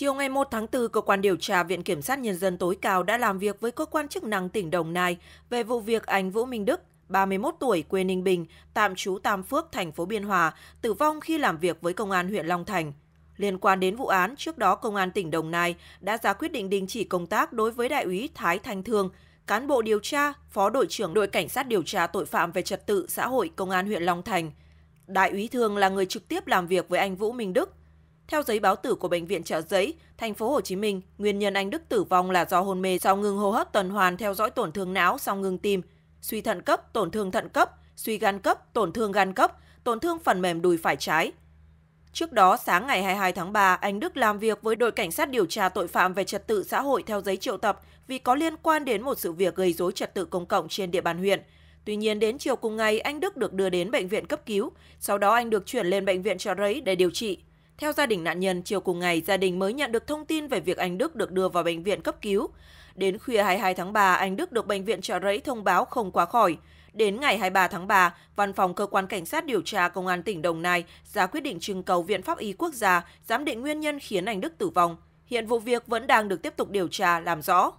Chiều ngày 1 tháng 4, Cơ quan Điều tra Viện Kiểm sát Nhân dân tối cao đã làm việc với cơ quan chức năng tỉnh Đồng Nai về vụ việc anh Vũ Minh Đức, 31 tuổi, quê Ninh Bình, tạm trú Tam Phước, thành phố Biên Hòa, tử vong khi làm việc với Công an huyện Long Thành. Liên quan đến vụ án, trước đó Công an tỉnh Đồng Nai đã ra quyết định đình chỉ công tác đối với Đại úy Thái Thanh Thương, cán bộ điều tra, phó đội trưởng đội cảnh sát điều tra tội phạm về trật tự xã hội Công an huyện Long Thành. Đại úy Thương là người trực tiếp làm việc với anh Vũ Minh Đức, theo giấy báo tử của bệnh viện Chợ Giấy, thành phố Hồ Chí Minh, nguyên nhân anh Đức tử vong là do hôn mê sau ngừng hô hấp tuần hoàn theo dõi tổn thương não sau ngừng tim, suy thận cấp, tổn thương thận cấp, suy gan cấp, tổn thương gan cấp, tổn thương phần mềm đùi phải trái. Trước đó, sáng ngày 22 tháng 3, anh Đức làm việc với đội cảnh sát điều tra tội phạm về trật tự xã hội theo giấy triệu tập vì có liên quan đến một sự việc gây rối trật tự công cộng trên địa bàn huyện. Tuy nhiên, đến chiều cùng ngày, anh Đức được đưa đến bệnh viện cấp cứu. Sau đó, anh được chuyển lên bệnh viện Trà Rẫy để điều trị. Theo gia đình nạn nhân, chiều cùng ngày gia đình mới nhận được thông tin về việc anh Đức được đưa vào bệnh viện cấp cứu. Đến khuya 22 tháng 3, anh Đức được bệnh viện trợ rẫy thông báo không quá khỏi. Đến ngày 23 tháng 3, Văn phòng Cơ quan Cảnh sát Điều tra Công an tỉnh Đồng Nai ra quyết định trưng cầu Viện Pháp y Quốc gia giám định nguyên nhân khiến anh Đức tử vong. Hiện vụ việc vẫn đang được tiếp tục điều tra, làm rõ.